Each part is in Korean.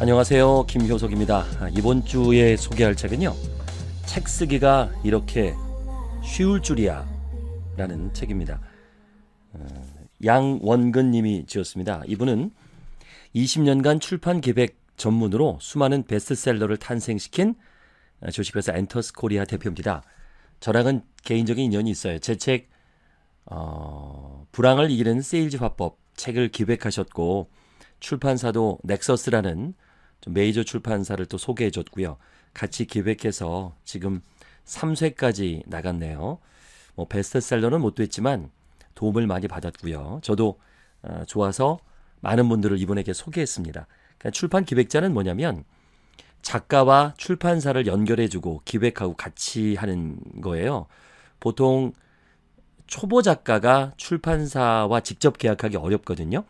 안녕하세요. 김효석입니다. 아, 이번 주에 소개할 책은요. 책 쓰기가 이렇게 쉬울 줄이야. 라는 책입니다. 어, 양원근 님이 지었습니다. 이분은 20년간 출판 계획 전문으로 수많은 베스트셀러를 탄생시킨 주식회사 아, 엔터스 코리아 대표입니다. 저랑은 개인적인 인연이 있어요. 제 책, 어, 불황을 이기는 세일즈 화법 책을 기획하셨고, 출판사도 넥서스라는 메이저 출판사를 또 소개해 줬고요. 같이 기획해서 지금 3쇄까지 나갔네요. 뭐 베스트셀러는 못 됐지만 도움을 많이 받았고요. 저도 어, 좋아서 많은 분들을 이분에게 소개했습니다. 그러니까 출판 기획자는 뭐냐면 작가와 출판사를 연결해주고 기획하고 같이 하는 거예요. 보통 초보 작가가 출판사와 직접 계약하기 어렵거든요.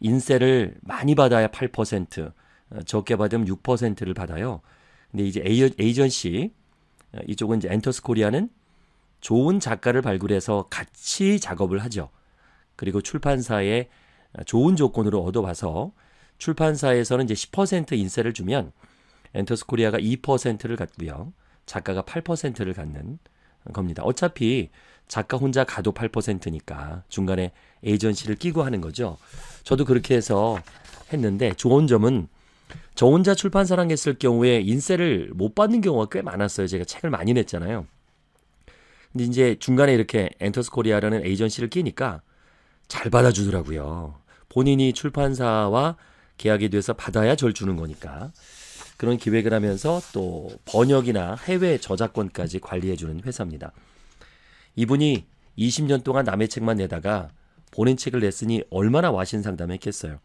인세를 많이 받아야 8%, 어, 적게 받으면 6%를 받아요. 근데 이제 에이전시 어, 이쪽은 이제 엔터스 코리아는 좋은 작가를 발굴해서 같이 작업을 하죠. 그리고 출판사에 어, 좋은 조건으로 얻어봐서 출판사에서는 이제 10% 인세를 주면 엔터스 코리아가 2%를 갖고요. 작가가 8%를 갖는 겁니다. 어차피 작가 혼자 가도 8%니까 중간에 에이전시를 끼고 하는 거죠. 저도 그렇게 해서 했는데 좋은 점은 저 혼자 출판사랑 했을 경우에 인세를 못 받는 경우가 꽤 많았어요. 제가 책을 많이 냈잖아요. 근데 이제 중간에 이렇게 엔터스 코리아라는 에이전시를 끼니까 잘 받아주더라고요. 본인이 출판사와 계약이 돼서 받아야 절 주는 거니까. 그런 기획을 하면서 또 번역이나 해외 저작권까지 관리해주는 회사입니다. 이분이 20년 동안 남의 책만 내다가 본인 책을 냈으니 얼마나 와신 상담했겠어요.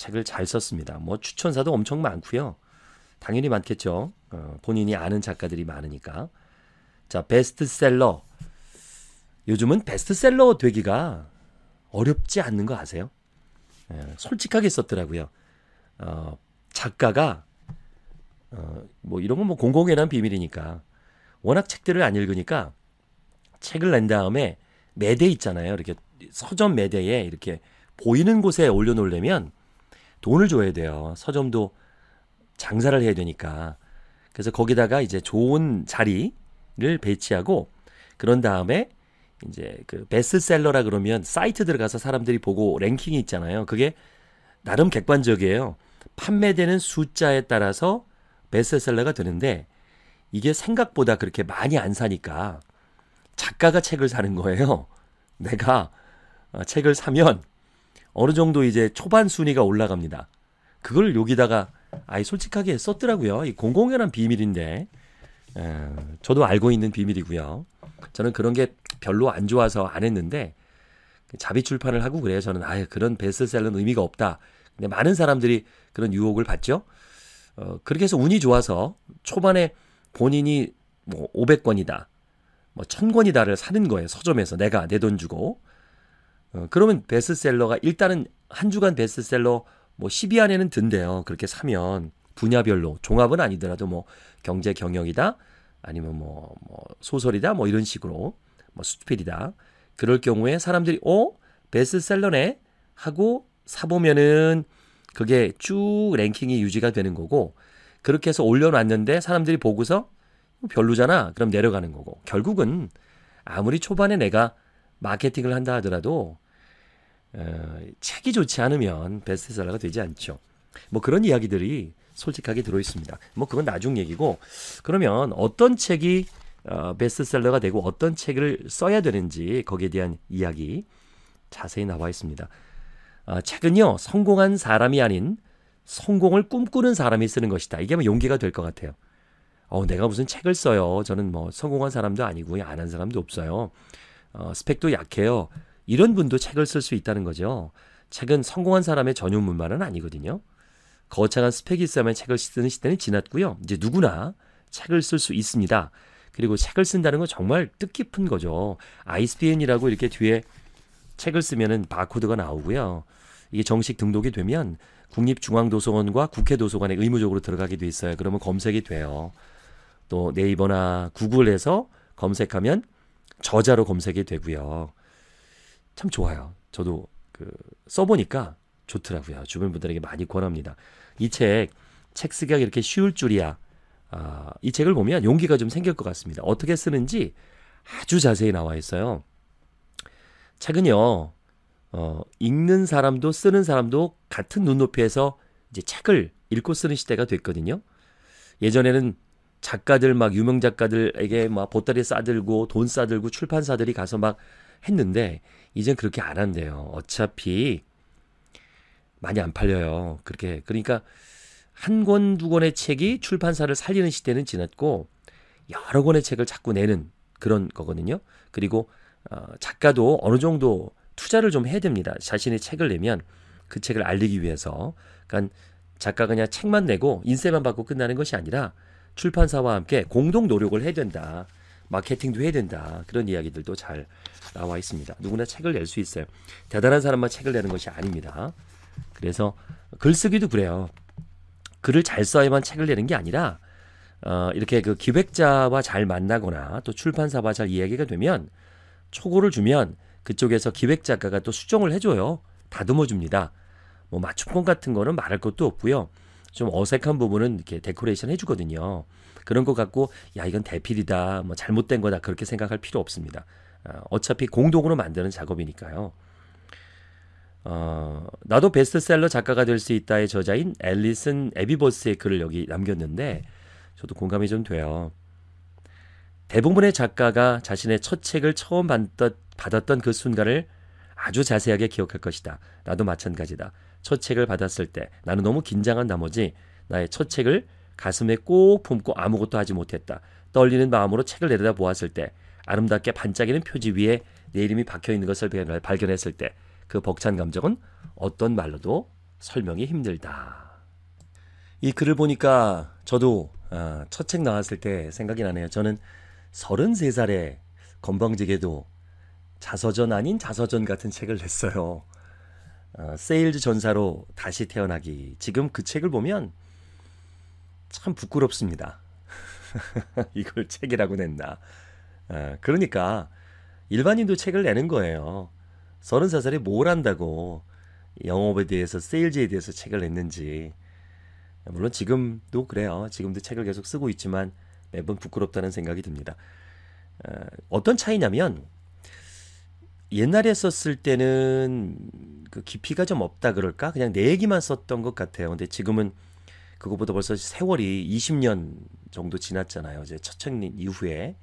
책을 잘 썼습니다. 뭐 추천사도 엄청 많고요. 당연히 많겠죠. 어, 본인이 아는 작가들이 많으니까. 자, 베스트셀러. 요즘은 베스트셀러 되기가 어렵지 않는 거 아세요? 예, 솔직하게 썼더라고요. 어, 작가가 어, 뭐 이런 건 뭐 공공에 대한 비밀이니까 워낙 책들을 안 읽으니까 책을 낸 다음에 매대 있잖아요. 이렇게 서점 매대에 이렇게 보이는 곳에 올려놓으려면 돈을 줘야 돼요. 서점도 장사를 해야 되니까. 그래서 거기다가 이제 좋은 자리를 배치하고 그런 다음에 이제 그 베스트셀러라 그러면 사이트 들어가서 사람들이 보고 랭킹이 있잖아요. 그게 나름 객관적이에요. 판매되는 숫자에 따라서 베스트셀러가 되는데 이게 생각보다 그렇게 많이 안 사니까 작가가 책을 사는 거예요. 내가 어, 책을 사면 어느 정도 이제 초반 순위가 올라갑니다. 그걸 여기다가 아예 솔직하게 썼더라고요. 이 공공연한 비밀인데 어, 저도 알고 있는 비밀이고요. 저는 그런 게 별로 안 좋아서 안 했는데 자비 출판을 하고 그래요. 저는 아예 그런 베스트셀러는 의미가 없다. 근데 많은 사람들이 그런 유혹을 받죠. 어, 그렇게 해서 운이 좋아서 초반에 본인이 뭐 500권이다, 뭐 1000권이다를 사는 거예요. 서점에서 내가 내 돈 주고. 어, 그러면 베스트셀러가 일단은 한 주간 베스트셀러 뭐 10위 안에는 든대요. 그렇게 사면 분야별로 종합은 아니더라도 뭐 경제 경영이다 아니면 뭐, 뭐 소설이다 뭐 이런 식으로 뭐 수필이다 그럴 경우에 사람들이 어 베스트셀러네 하고 사보면은 그게 쭉 랭킹이 유지가 되는 거고 그렇게 해서 올려놨는데 사람들이 보고서 별로잖아 그럼 내려가는 거고 결국은 아무리 초반에 내가 마케팅을 한다 하더라도 어, 책이 좋지 않으면 베스트셀러가 되지 않죠. 뭐 그런 이야기들이 솔직하게 들어 있습니다. 뭐 그건 나중 얘기고 그러면 어떤 책이 어, 베스트셀러가 되고 어떤 책을 써야 되는지 거기에 대한 이야기 자세히 나와 있습니다. 어, 책은요 성공한 사람이 아닌 성공을 꿈꾸는 사람이 쓰는 것이다. 이게 뭐 용기가 될 것 같아요. 어, 내가 무슨 책을 써요. 저는 뭐 성공한 사람도 아니고 안 한 사람도 없어요. 어, 스펙도 약해요. 이런 분도 책을 쓸 수 있다는 거죠. 책은 성공한 사람의 전유물만은 아니거든요. 거창한 스펙이 있어야만 책을 쓰는 시대는 지났고요. 이제 누구나 책을 쓸 수 있습니다. 그리고 책을 쓴다는 건 정말 뜻깊은 거죠. ISBN이라고 이렇게 뒤에 책을 쓰면은 바코드가 나오고요. 이게 정식 등록이 되면 국립중앙도서관과 국회도서관에 의무적으로 들어가게 돼 있어요. 그러면 검색이 돼요. 또 네이버나 구글에서 검색하면 저자로 검색이 되고요. 참 좋아요. 저도 그 써보니까 좋더라고요. 주변 분들에게 많이 권합니다. 이 책, 책 쓰기가 이렇게 쉬울 줄이야. 아, 이 책을 보면 용기가 좀 생길 것 같습니다. 어떻게 쓰는지 아주 자세히 나와 있어요. 책은요, 어, 읽는 사람도 쓰는 사람도 같은 눈높이에서 이제 책을 읽고 쓰는 시대가 됐거든요. 예전에는 작가들 막 유명 작가들에게 막 보따리 싸들고 돈 싸들고 출판사들이 가서 막 했는데 이젠 그렇게 안 한대요. 어차피 많이 안 팔려요. 그렇게 그러니까 한 권 두 권의 책이 출판사를 살리는 시대는 지났고 여러 권의 책을 자꾸 내는 그런 거거든요. 그리고 어, 작가도 어느 정도 투자를 좀 해야 됩니다. 자신의 책을 내면 그 책을 알리기 위해서. 그러니까 작가 그냥 책만 내고 인쇄만 받고 끝나는 것이 아니라 출판사와 함께 공동 노력을 해야 된다. 마케팅도 해야 된다. 그런 이야기들도 잘 나와 있습니다. 누구나 책을 낼 수 있어요. 대단한 사람만 책을 내는 것이 아닙니다. 그래서 글쓰기도 그래요. 글을 잘 써야만 책을 내는 게 아니라 어, 이렇게 그 기획자와 잘 만나거나 또 출판사와 잘 이야기가 되면 초고를 주면 그쪽에서 기획작가가 또 수정을 해줘요. 다듬어 줍니다. 뭐 맞춤법 같은 거는 말할 것도 없고요. 좀 어색한 부분은 이렇게 데코레이션 해주거든요. 그런 것 같고 야 이건 대필이다 뭐 잘못된 거다 그렇게 생각할 필요 없습니다. 아, 어차피 공동으로 만드는 작업이니까요. 어, 나도 베스트셀러 작가가 될 수 있다의 저자인 앨리슨 에비버스의 글을 여기 남겼는데 저도 공감이 좀 돼요. 대부분의 작가가 자신의 첫 책을 처음 받았던, 그 순간을 아주 자세하게 기억할 것이다. 나도 마찬가지다. 첫 책을 받았을 때 나는 너무 긴장한 나머지 나의 첫 책을 가슴에 꼭 품고 아무것도 하지 못했다. 떨리는 마음으로 책을 내려다 보았을 때 아름답게 반짝이는 표지 위에 내 이름이 박혀 있는 것을 발견했을 때 그 벅찬 감정은 어떤 말로도 설명이 힘들다. 이 글을 보니까 저도 아, 첫 책 나왔을 때 생각이 나네요. 저는 33살에 건방지게도 자서전 아닌 자서전 같은 책을 냈어요. 어, 세일즈 전사로 다시 태어나기. 지금 그 책을 보면 참 부끄럽습니다. 이걸 책이라고 냈나. 어, 그러니까 일반인도 책을 내는 거예요. 서른 살에 뭘 안다고 영업에 대해서 세일즈에 대해서 책을 냈는지. 물론 지금도 그래요. 지금도 책을 계속 쓰고 있지만 매번 부끄럽다는 생각이 듭니다. 어, 어떤 차이냐면 옛날에 썼을 때는 그 깊이가 좀 없다 그럴까? 그냥 내 얘기만 썼던 것 같아요. 근데 지금은 그것보다 벌써 세월이 20년 정도 지났잖아요. 이제 처청님 이후에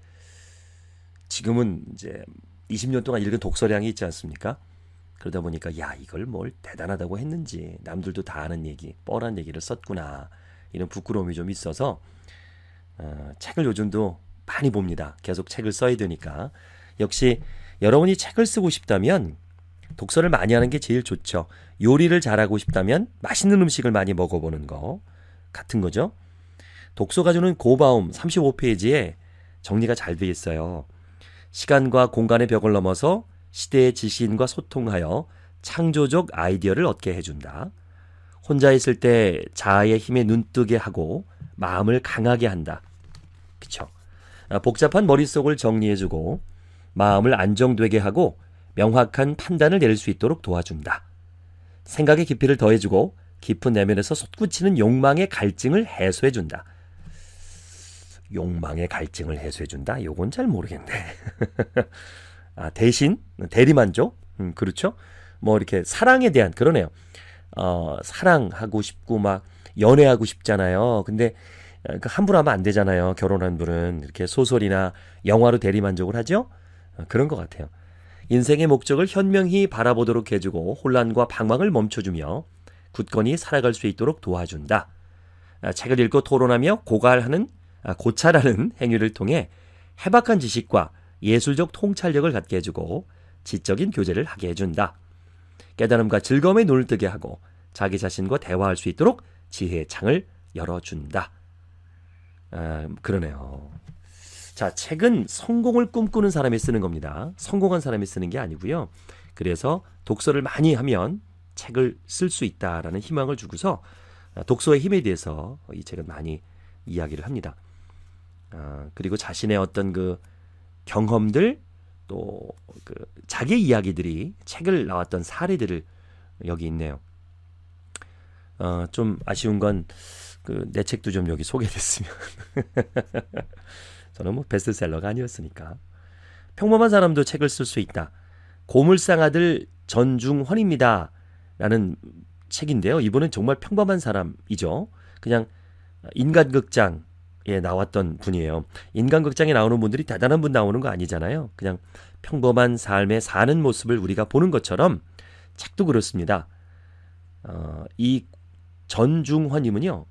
지금은 이제 20년 동안 읽은 독서량이 있지 않습니까? 그러다 보니까 야 이걸 뭘 대단하다고 했는지 남들도 다 아는 얘기 뻔한 얘기를 썼구나 이런 부끄러움이 좀 있어서 어, 책을 요즘도 많이 봅니다. 계속 책을 써야 되니까 역시 여러분이 책을 쓰고 싶다면 독서를 많이 하는 게 제일 좋죠. 요리를 잘하고 싶다면 맛있는 음식을 많이 먹어보는 거 같은 거죠. 독서가 주는 고바움 35페이지에 정리가 잘돼 있어요. 시간과 공간의 벽을 넘어서 시대의 지식인과 소통하여 창조적 아이디어를 얻게 해준다. 혼자 있을 때 자아의 힘에 눈뜨게 하고 마음을 강하게 한다. 그쵸? 아, 복잡한 머릿속을 정리해주고 마음을 안정되게 하고 명확한 판단을 내릴 수 있도록 도와준다. 생각의 깊이를 더해주고 깊은 내면에서 솟구치는 욕망의 갈증을 해소해준다. 욕망의 갈증을 해소해준다? 요건 잘 모르겠네. 아, 대신, 대리만족? 음, 그렇죠? 뭐, 이렇게 사랑에 대한, 그러네요. 어, 사랑하고 싶고, 막, 연애하고 싶잖아요. 근데, 어, 그 함부로 하면 안 되잖아요. 결혼한 분은. 이렇게 소설이나 영화로 대리만족을 하죠? 아, 그런 것 같아요. 인생의 목적을 현명히 바라보도록 해주고 혼란과 방황을 멈춰주며 굳건히 살아갈 수 있도록 도와준다. 아, 책을 읽고 토론하며 고갈하는 아, 고찰하는 행위를 통해 해박한 지식과 예술적 통찰력을 갖게 해주고 지적인 교제를 하게 해준다. 깨달음과 즐거움의 눈을 뜨게 하고 자기 자신과 대화할 수 있도록 지혜의 창을 열어준다. 아, 그러네요. 자, 책은 성공을 꿈꾸는 사람이 쓰는 겁니다. 성공한 사람이 쓰는 게 아니고요. 그래서 독서를 많이 하면 책을 쓸 수 있다라는 희망을 주고서 아, 독서의 힘에 대해서 이 책은 많이 이야기를 합니다. 아, 그리고 자신의 어떤 그 경험들 또 그 자기 이야기들이 책을 나왔던 사례들을 여기 있네요. 어, 좀 아쉬운 건 그 내 책도 좀 여기 소개됐으면. 저는 뭐 베스트셀러가 아니었으니까. 평범한 사람도 책을 쓸 수 있다. 고물상 아들 전중헌입니다. 라는 책인데요. 이분은 정말 평범한 사람이죠. 그냥 인간극장에 나왔던 분이에요. 인간극장에 나오는 분들이 대단한 분 나오는 거 아니잖아요. 그냥 평범한 삶에 사는 모습을 우리가 보는 것처럼 책도 그렇습니다. 어, 이 전중헌님은요,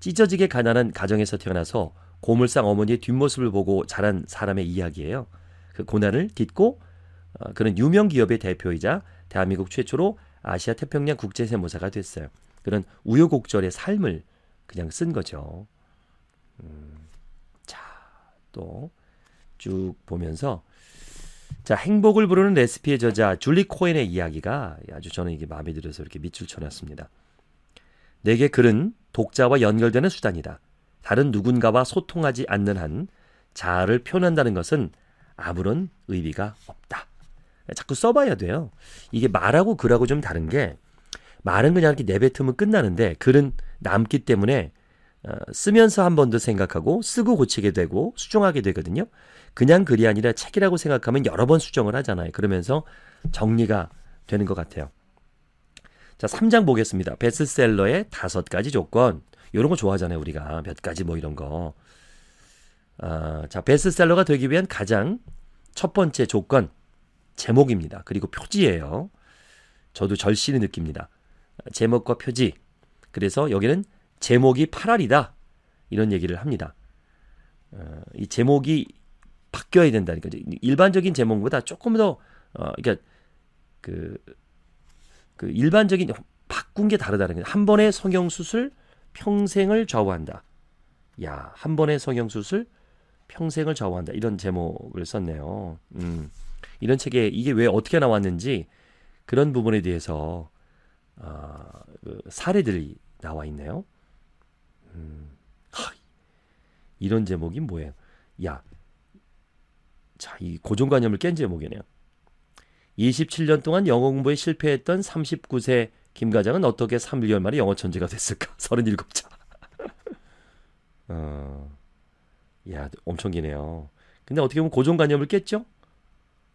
찢어지게 가난한 가정에서 태어나서 고물상 어머니의 뒷모습을 보고 자란 사람의 이야기예요. 그 고난을 딛고 어, 그런 유명 기업의 대표이자 대한민국 최초로 아시아 태평양 국제 세무사가 됐어요. 그런 우여곡절의 삶을 그냥 쓴 거죠. 음, 자, 또 쭉 보면서 자, 행복을 부르는 레시피의 저자 줄리 코엔의 이야기가 아주 저는 이게 마음에 들어서 이렇게 밑줄 쳐놨습니다. 내게 글은 독자와 연결되는 수단이다. 다른 누군가와 소통하지 않는 한 자아를 표현한다는 것은 아무런 의미가 없다. 자꾸 써봐야 돼요. 이게 말하고 글하고 좀 다른 게 말은 그냥 이렇게 내뱉으면 끝나는데 글은 남기 때문에 어, 쓰면서 한 번 더 생각하고 쓰고 고치게 되고 수정하게 되거든요. 그냥 글이 아니라 책이라고 생각하면 여러 번 수정을 하잖아요. 그러면서 정리가 되는 것 같아요. 자, 3장 보겠습니다. 베스트셀러의 다섯 가지 조건. 이런 거 좋아하잖아요, 우리가. 몇 가지 뭐 이런 거. 아, 자, 베스트셀러가 되기 위한 가장 첫 번째 조건, 제목입니다. 그리고 표지예요. 저도 절실히 느낍니다. 제목과 표지. 그래서 여기는 제목이 8알이다. 이런 얘기를 합니다. 어, 이 제목이 바뀌어야 된다는 거죠. 일반적인 제목보다 조금 더, 어, 그러니까 그, 그 일반적인 바꾼 게 다르다는 거예한번에 성형수술, 평생을 좌우한다. 야, 한 번의 성형수술 평생을 좌우한다. 이런 제목을 썼네요. 음, 이런 책에 이게 왜 어떻게 나왔는지 그런 부분에 대해서 어, 그 사례들이 나와 있네요. 음, 이런 제목이 뭐예요? 야, 자, 이 고정관념을 깬 제목이네요. 27년 동안 영어 공부에 실패했던 39세 김 과장은 어떻게 3년 만에 영어 천재가 됐을까? 37자. 어, 야, 엄청 기네요. 근데 어떻게 보면 고정관념을 깼죠?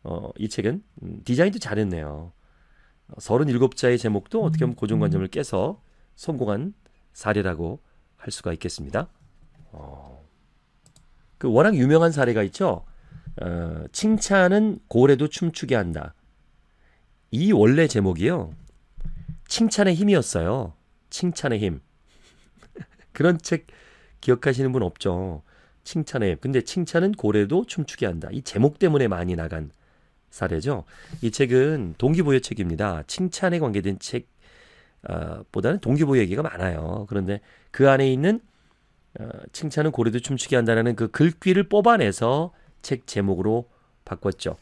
어, 이 책은 음, 디자인도 잘했네요. 37자의 어, 제목도 어떻게 보면 고정관념을 깨서 성공한 사례라고 할 수가 있겠습니다. 어, 그 워낙 유명한 사례가 있죠. 어, 칭찬은 고래도 춤추게 한다. 이 원래 제목이요. 칭찬의 힘이었어요. 칭찬의 힘. 그런 책 기억하시는 분 없죠. 칭찬의 힘. 근데 칭찬은 고래도 춤추게 한다. 이 제목 때문에 많이 나간 사례죠. 이 책은 동기부여 책입니다. 칭찬에 관계된 책 어, 보다는 동기부여 얘기가 많아요. 그런데 그 안에 있는 어, 칭찬은 고래도 춤추게 한다라는 그 글귀를 뽑아내서 책 제목으로 바꿨죠.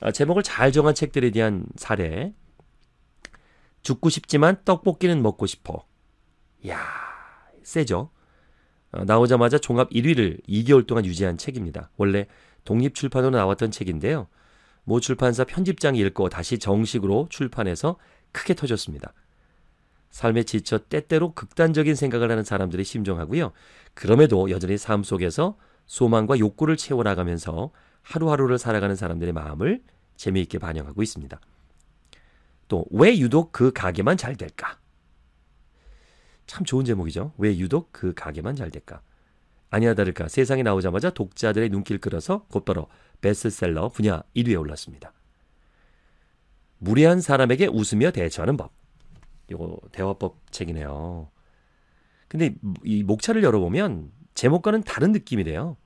어, 제목을 잘 정한 책들에 대한 사례 죽고 싶지만 떡볶이는 먹고 싶어. 야 세죠? 어, 나오자마자 종합 1위를 2개월 동안 유지한 책입니다. 원래 독립출판으로 나왔던 책인데요. 모 출판사 편집장이 읽고 다시 정식으로 출판해서 크게 터졌습니다. 삶에 지쳐 때때로 극단적인 생각을 하는 사람들이 심정하고요. 그럼에도 여전히 삶 속에서 소망과 욕구를 채워나가면서 하루하루를 살아가는 사람들의 마음을 재미있게 반영하고 있습니다. 또왜 유독 그 가게만 잘 될까? 참 좋은 제목이죠. 왜 유독 그 가게만 잘 될까? 아니나 다를까 세상에 나오자마자 독자들의 눈길 끌어서 곧바로 베스트셀러 분야 1위에 올랐습니다. 무례한 사람에게 웃으며 대처하는 법. 이거 대화법 책이네요. 근데 이 목차를 열어보면 제목과는 다른 느낌이래요.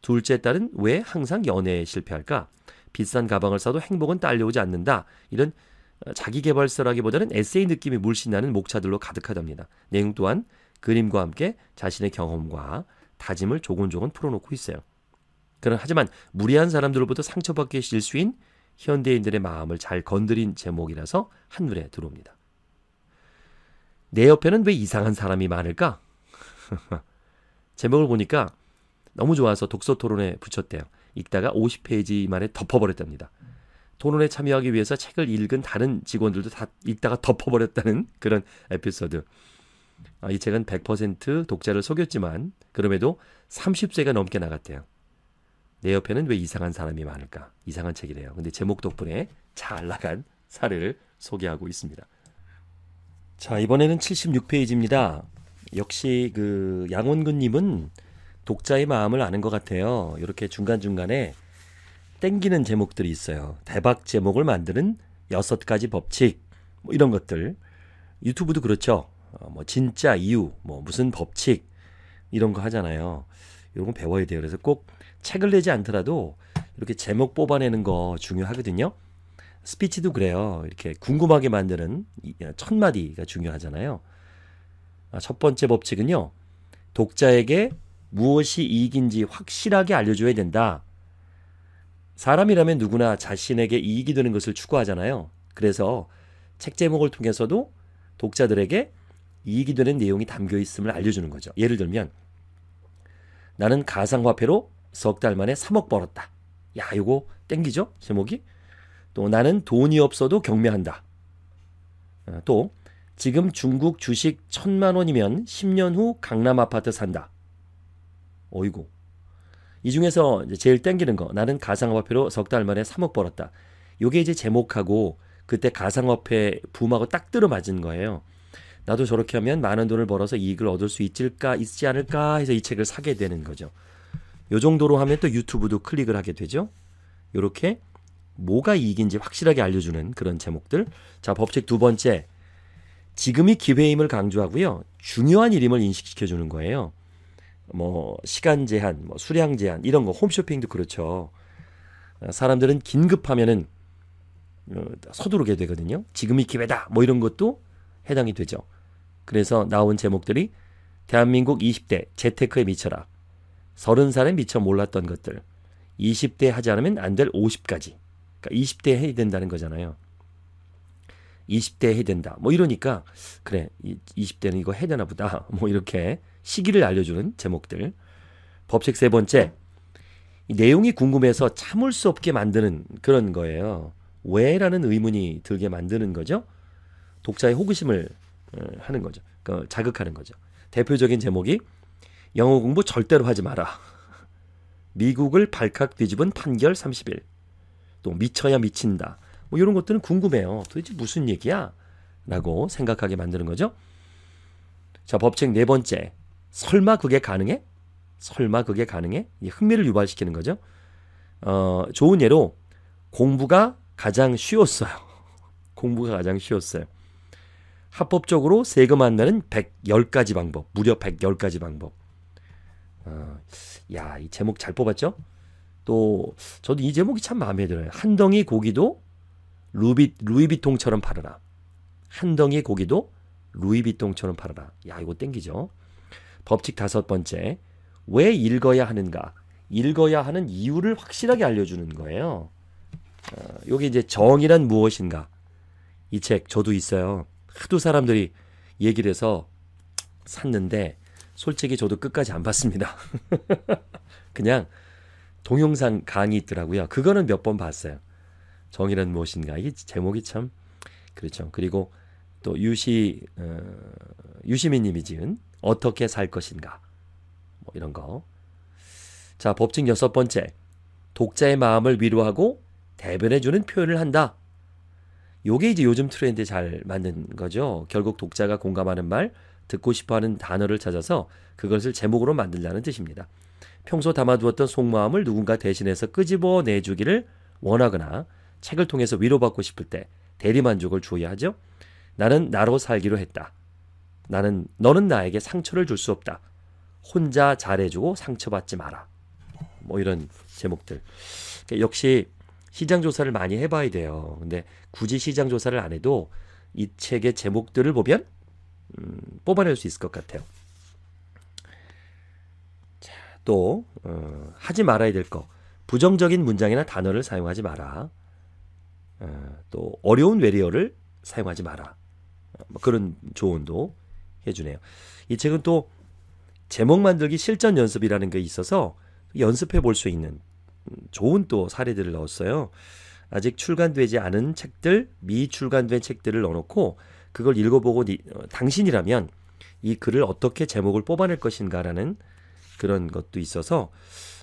둘째 딸은 왜 항상 연애에 실패할까? 비싼 가방을 사도 행복은 딸려오지 않는다. 이런 어, 자기 개발서라기보다는 에세이 느낌이 물씬 나는 목차들로 가득하답니다. 내용 또한 그림과 함께 자신의 경험과 다짐을 조곤조곤 풀어놓고 있어요. 그런 하지만 무리한 사람들로부터 상처받기 실수인 현대인들의 마음을 잘 건드린 제목이라서 한눈에 들어옵니다. 내 옆에는 왜 이상한 사람이 많을까? 제목을 보니까 너무 좋아서 독서 토론에 붙였대요. 읽다가 50페이지 만에 덮어버렸답니다. 토론에 참여하기 위해서 책을 읽은 다른 직원들도 다 읽다가 덮어버렸다는 그런 에피소드. 아, 이 책은 100% 독자를 속였지만 그럼에도 30세가 넘게 나갔대요. 내 옆에는 왜 이상한 사람이 많을까? 이상한 책이래요. 근데 제목 덕분에 잘 나간 사례를 소개하고 있습니다. 자, 이번에는 76페이지입니다. 역시 그 양원근 님은 독자의 마음을 아는 것 같아요. 이렇게 중간중간에 땡기는 제목들이 있어요. 대박 제목을 만드는 여섯 가지 법칙 뭐 이런 것들 유튜브도 그렇죠. 어, 뭐 진짜 이유 뭐 무슨 법칙 이런 거 하잖아요. 이런 거 배워야 돼요. 그래서 꼭 책을 내지 않더라도 이렇게 제목 뽑아내는 거 중요하거든요. 스피치도 그래요. 이렇게 궁금하게 만드는 어, 첫 마디가 중요하잖아요. 아, 첫 번째 법칙은요. 독자에게 무엇이 이익인지 확실하게 알려줘야 된다. 사람이라면 누구나 자신에게 이익이 되는 것을 추구하잖아요. 그래서 책 제목을 통해서도 독자들에게 이익이 되는 내용이 담겨 있음을 알려주는 거죠. 예를 들면 나는 가상화폐로 석 달 만에 3억 벌었다. 야, 이거 땡기죠? 제목이. 또 나는 돈이 없어도 경매한다. 어, 또 지금 중국 주식 천만 원이면 10년 후 강남 아파트 산다. 어이구. 이 중에서 제일 땡기는 거 나는 가상화폐로 석 달 만에 3억 벌었다. 요게 이제 제목하고 그때 가상화폐 붐하고 딱 들어맞은 거예요. 나도 저렇게 하면 많은 돈을 벌어서 이익을 얻을 수 있을까 있지 않을까 해서 이 책을 사게 되는 거죠. 요 정도로 하면 또 유튜브도 클릭을 하게 되죠. 요렇게 뭐가 이익인지 확실하게 알려주는 그런 제목들. 자, 법칙 두 번째. 지금이 기회임을 강조하고요. 중요한 일임을 인식시켜주는 거예요. 뭐 시간 제한, 뭐 수량 제한 이런 거 홈쇼핑도 그렇죠. 아, 사람들은 긴급하면은 어, 서두르게 되거든요. 지금이 기회다. 뭐 이런 것도 해당이 되죠. 그래서 나온 제목들이 대한민국 20대 재테크에 미쳐라. 30살에 미쳐 몰랐던 것들. 20대 하지 않으면 안 될 50까지. 그러니까 20대 해야 된다는 거잖아요. 20대 해야 된다. 뭐 이러니까 그래. 20대는 이거 해야 되나 보다. 뭐 이렇게 시기를 알려주는 제목들. 법칙 세 번째, 내용이 궁금해서 참을 수 없게 만드는 그런 거예요. 왜라는 의문이 들게 만드는 거죠. 독자의 호기심을 어, 하는 거죠. 그러니까 자극하는 거죠. 대표적인 제목이 영어 공부 절대로 하지 마라. 미국을 발칵 뒤집은 판결 30일. 또 미쳐야 미친다. 뭐 이런 것들은 궁금해요. 도대체 무슨 얘기야? 라고 생각하게 만드는 거죠. 자, 법칙 네 번째. 설마 그게 가능해? 설마 그게 가능해? 흥미를 유발시키는 거죠. 어, 좋은 예로 공부가 가장 쉬웠어요. 공부가 가장 쉬웠어요. 합법적으로 세금 안 내는 110가지 방법, 무려 110가지 방법. 어, 야, 이 제목 잘 뽑았죠? 또 저도 이 제목이 참 마음에 들어요. 한 덩이 고기도 루비, 루이비통처럼 팔아라. 한 덩이 고기도 루이비통처럼 팔아라. 야, 이거 땡기죠. 법칙 다섯 번째. 왜 읽어야 하는가? 읽어야 하는 이유를 확실하게 알려주는 거예요. 어, 요게 이제 정이란 무엇인가? 이 책 저도 있어요. 하도 사람들이 얘기를 해서 샀는데 솔직히 저도 끝까지 안 봤습니다. 그냥 동영상 강의 있더라고요. 그거는 몇 번 봤어요. 정이란 무엇인가? 이 제목이 참 그렇죠. 그리고 또 유시 어, 유시민님이 지은 어떻게 살 것인가. 뭐 이런 거. 자, 법칙 여섯 번째. 독자의 마음을 위로하고 대변해주는 표현을 한다. 요게 이제 요즘 트렌드에 잘 맞는 거죠. 결국 독자가 공감하는 말, 듣고 싶어 하는 단어를 찾아서 그것을 제목으로 만들라는 뜻입니다. 평소 담아두었던 속마음을 누군가 대신해서 끄집어 내주기를 원하거나 책을 통해서 위로받고 싶을 때 대리만족을 주어야 하죠. 나는 나로 살기로 했다. 나는 너는 나에게 상처를 줄 수 없다. 혼자 잘해주고 상처받지 마라. 뭐 이런 제목들. 그러니까 역시 시장 조사를 많이 해봐야 돼요. 근데 굳이 시장 조사를 안 해도 이 책의 제목들을 보면 음, 뽑아낼 수 있을 것 같아요. 자, 또 어, 하지 말아야 될 거. 부정적인 문장이나 단어를 사용하지 마라. 어, 또 어려운 외래어를 사용하지 마라. 어, 뭐 그런 조언도 해주네요. 이 책은 또 제목 만들기 실전 연습이라는 게 있어서 연습해 볼 수 있는 좋은 또 사례들을 넣었어요. 아직 출간되지 않은 책들, 미출간된 책들을 넣어놓고 그걸 읽어보고 어, 당신이라면 이 글을 어떻게 제목을 뽑아낼 것인가라는 그런 것도 있어서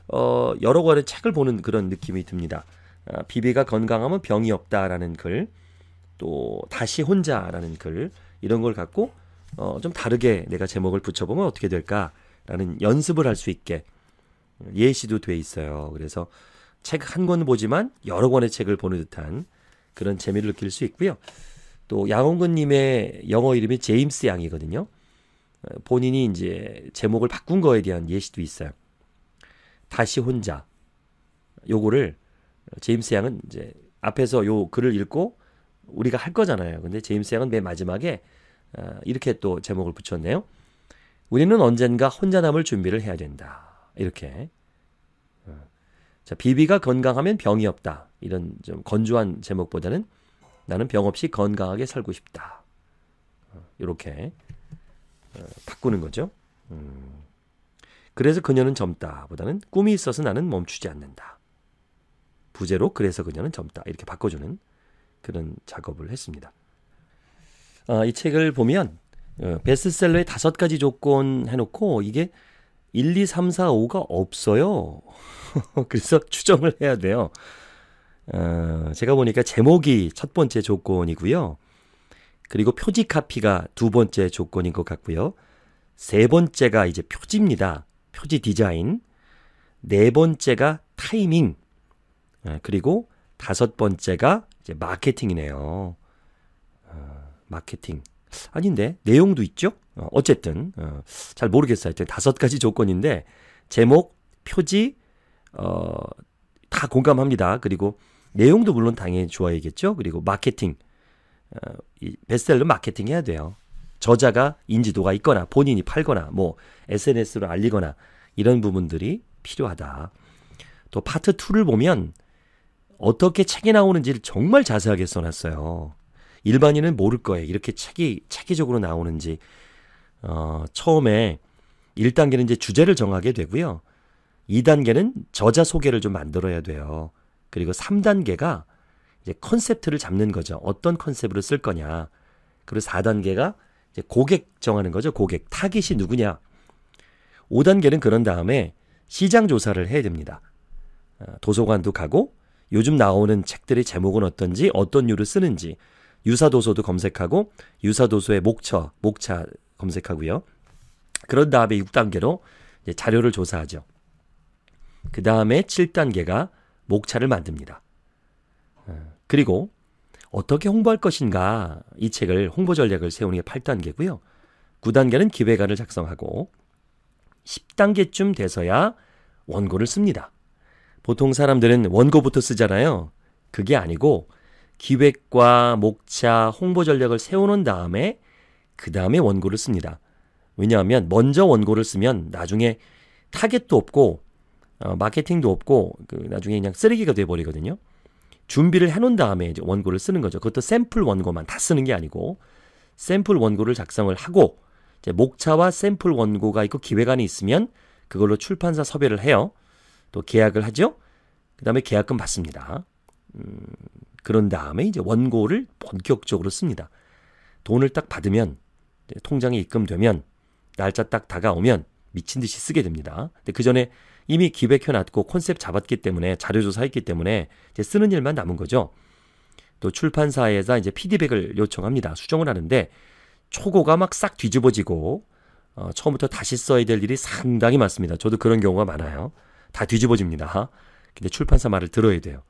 어, 여러 권의 책을 보는 그런 느낌이 듭니다. 아, 비비가 건강하면 병이 없다라는 글, 또 다시 혼자라는 글 이런 걸 갖고 어, 좀 다르게 내가 제목을 붙여보면 어떻게 될까라는 연습을 할 수 있게 예시도 돼 있어요. 그래서 책 한 권 보지만 여러 권의 책을 보는 듯한 그런 재미를 느낄 수 있고요. 또양원근님의 영어 이름이 제임스 양이거든요. 어, 본인이 이제 제목을 바꾼 거에 대한 예시도 있어요. 다시 혼자 요거를 제임스 양은 이제 앞에서 요 글을 읽고 우리가 할 거잖아요. 근데 제임스 양은 맨 마지막에 어, 이렇게 또 제목을 붙였네요. 우리는 언젠가 혼자 남을 준비를 해야 된다. 이렇게. 어. 자, 비비가 건강하면 병이 없다. 이런 좀 건조한 제목보다는 나는 병 없이 건강하게 살고 싶다. 이렇게 어, 바꾸는 거죠. 음. 그래서 그녀는 젊다. 보다는 꿈이 있어서 나는 멈추지 않는다. 부제로 그래서 그녀는 젊다. 이렇게 바꿔주는 그런 작업을 했습니다. 어, 이 책을 보면 어, 베스트셀러의 다섯 가지 조건 해놓고 이게 1, 2, 3, 4, 5가 없어요. 그래서 추정을 해야 돼요. 어, 제가 보니까 제목이 첫 번째 조건이고요. 그리고 표지 카피가 두 번째 조건인 것 같고요. 세 번째가 이제 표지입니다. 표지 디자인. 네 번째가 타이밍. 어, 그리고 다섯 번째가 이제 마케팅이네요. 마케팅 아닌데 내용도 있죠? 어, 어쨌든 어, 잘 모르겠어요. 하여튼 다섯 가지 조건인데 제목, 표지 어, 다 공감합니다. 그리고 내용도 물론 당연히 좋아야겠죠. 그리고 마케팅 어, 이 베스트셀러 마케팅 해야 돼요. 저자가 인지도가 있거나 본인이 팔거나 뭐 SNS로 알리거나 이런 부분들이 필요하다. 또 파트 2를 보면 어떻게 책이 나오는지를 정말 자세하게 써놨어요. 일반인은 모를 거예요. 이렇게 책이 체계적으로 나오는지 어, 처음에 1단계는 이제 주제를 정하게 되고요. 2단계는 저자 소개를 좀 만들어야 돼요. 그리고 3단계가 이제 컨셉트를 잡는 거죠. 어떤 컨셉으로 쓸 거냐. 그리고 4단계가 이제 고객 정하는 거죠. 고객. 타깃이 누구냐. 5단계는 그런 다음에 시장 조사를 해야 됩니다. 어, 도서관도 가고 요즘 나오는 책들의 제목은 어떤지 어떤 유를 쓰는지 유사도서도 검색하고 유사도서의 목차, 목차 검색하고요. 그런 다음에 6단계로 자료를 조사하죠. 그 다음에 7단계가 목차를 만듭니다. 어, 그리고 어떻게 홍보할 것인가 이 책을 홍보 전략을 세우는 게 8단계고요. 9단계는 기획안을 작성하고 10단계쯤 돼서야 원고를 씁니다. 보통 사람들은 원고부터 쓰잖아요. 그게 아니고 기획과 목차, 홍보 전략을 세워놓은 다음에 그 다음에 원고를 씁니다. 왜냐하면 먼저 원고를 쓰면 나중에 타겟도 없고 어, 마케팅도 없고 그 나중에 그냥 쓰레기가 돼버리거든요. 준비를 해놓은 다음에 이제 원고를 쓰는 거죠. 그것도 샘플 원고만 다 쓰는 게 아니고 샘플 원고를 작성을 하고 목차와 샘플 원고가 있고 기획안이 있으면 그걸로 출판사 섭외를 해요. 또 계약을 하죠. 그 다음에 계약금 받습니다. 음, 그런 다음에 이제 원고를 본격적으로 씁니다. 돈을 딱 받으면 통장에 입금되면 날짜 딱 다가오면 미친 듯이 쓰게 됩니다. 근데 그 전에 이미 기획해 놨고 컨셉 잡았기 때문에 자료 조사했기 때문에 이제 쓰는 일만 남은 거죠. 또 출판사에서 이제 피드백을 요청합니다. 수정을 하는데 초고가 막 싹 뒤집어지고 어, 처음부터 다시 써야 될 일이 상당히 많습니다. 저도 그런 경우가 많아요. 다 뒤집어집니다. 근데 출판사 말을 들어야 돼요.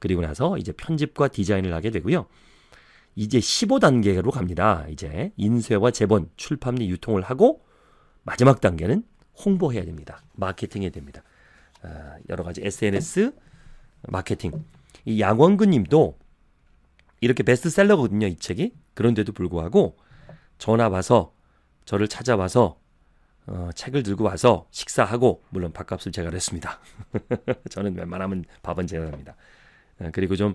그리고 나서 이제 편집과 디자인을 하게 되고요. 이제 15단계로 갑니다. 이제 인쇄와 재본, 출판리 유통을 하고 마지막 단계는 홍보해야 됩니다. 마케팅해야 됩니다. 아, 여러 가지 SNS 마케팅. 이 양원근 님도 이렇게 베스트셀러거든요, 이 책이. 그런데도 불구하고 전화 와서 저를 찾아와서 어, 책을 들고 와서 식사하고 물론 밥값을 제가 냈습니다. 저는 웬만하면 밥은 제가 합니다. 예, 그리고 좀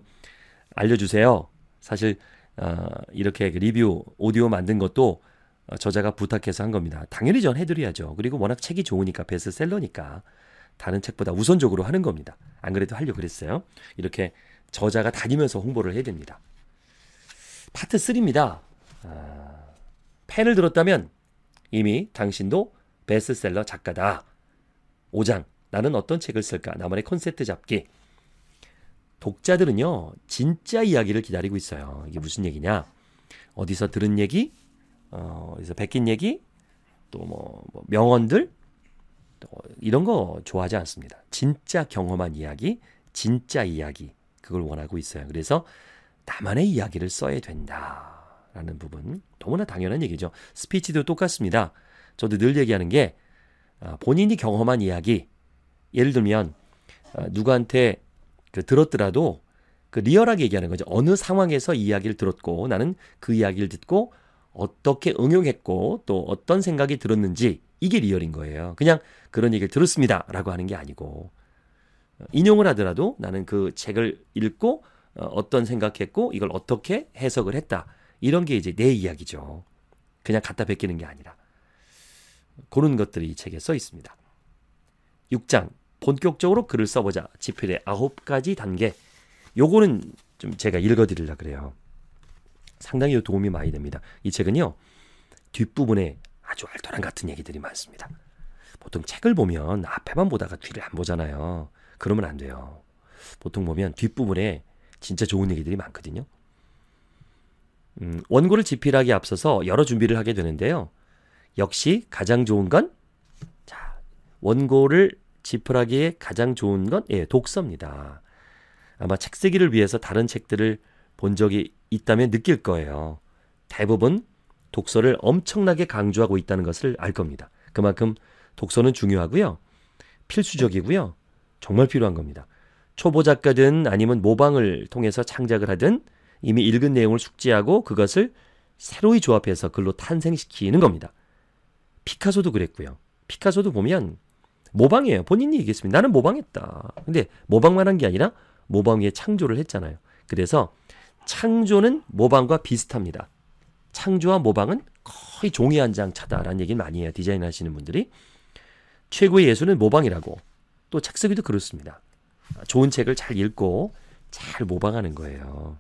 알려주세요. 사실 어, 이렇게 그 리뷰 오디오 만든 것도 어, 저자가 부탁해서 한 겁니다. 당연히 전 해드려야죠. 그리고 워낙 책이 좋으니까 베스트셀러니까 다른 책보다 우선적으로 하는 겁니다. 안 그래도 하려고 그랬어요. 이렇게 저자가 다니면서 홍보를 해야 됩니다. 파트 3입니다. 아, 펜을 들었다면 이미 당신도 베스트셀러 작가다. 5장 나는 어떤 책을 쓸까? 나만의 콘셉트 잡기. 독자들은요, 진짜 이야기를 기다리고 있어요. 이게 무슨 얘기냐? 어디서 들은 얘기, 어, 디서 베낀 얘기, 또 뭐, 뭐 명언들, 또 이런 거 좋아하지 않습니다. 진짜 경험한 이야기, 진짜 이야기, 그걸 원하고 있어요. 그래서 나만의 이야기를 써야 된다. 라는 부분. 너무나 당연한 얘기죠. 스피치도 똑같습니다. 저도 늘 얘기하는 게 아, 본인이 경험한 이야기. 예를 들면 아, 누구한테 그 들었더라도 그 리얼하게 얘기하는 거죠. 어느 상황에서 이야기를 들었고 나는 그 이야기를 듣고 어떻게 응용했고 또 어떤 생각이 들었는지 이게 리얼인 거예요. 그냥 그런 얘기를 들었습니다. 라고 하는 게 아니고 인용을 하더라도 나는 그 책을 읽고 어, 어떤 생각했고 이걸 어떻게 해석을 했다. 이런 게 이제 내 이야기죠. 그냥 갖다 베끼는 게 아니라. 그런 것들이 이 책에 써 있습니다. 6장 본격적으로 글을 써보자. 지필의 아홉 가지 단계. 요거는 좀 제가 읽어드리려 그래요. 상당히 도움이 많이 됩니다. 이 책은요 뒷부분에 아주 알토란 같은 얘기들이 많습니다. 보통 책을 보면 앞에만 보다가 뒤를 안 보잖아요. 그러면 안 돼요. 보통 보면 뒷부분에 진짜 좋은 얘기들이 많거든요. 음, 원고를 집필하기 앞서서 여러 준비를 하게 되는데요. 역시 가장 좋은 건 자, 원고를 지푸라기에 가장 좋은 건 예, 독서입니다. 아마 책 쓰기를 위해서 다른 책들을 본 적이 있다면 느낄 거예요. 대부분 독서를 엄청나게 강조하고 있다는 것을 알 겁니다. 그만큼 독서는 중요하고요. 필수적이고요. 정말 필요한 겁니다. 초보 작가든 아니면 모방을 통해서 창작을 하든 이미 읽은 내용을 숙지하고 그것을 새로이 조합해서 글로 탄생시키는 겁니다. 피카소도 그랬고요. 피카소도 보면 모방이에요. 본인이 얘기했습니다. 나는 모방했다. 근데 모방만 한 게 아니라 모방 위에 창조를 했잖아요. 그래서 창조는 모방과 비슷합니다. 창조와 모방은 거의 종이 한 장 차다라는 얘기를 많이 해요. 디자인 하시는 분들이. 최고의 예술은 모방이라고. 또 책 쓰기도 그렇습니다. 아, 좋은 책을 잘 읽고 잘 모방하는 거예요.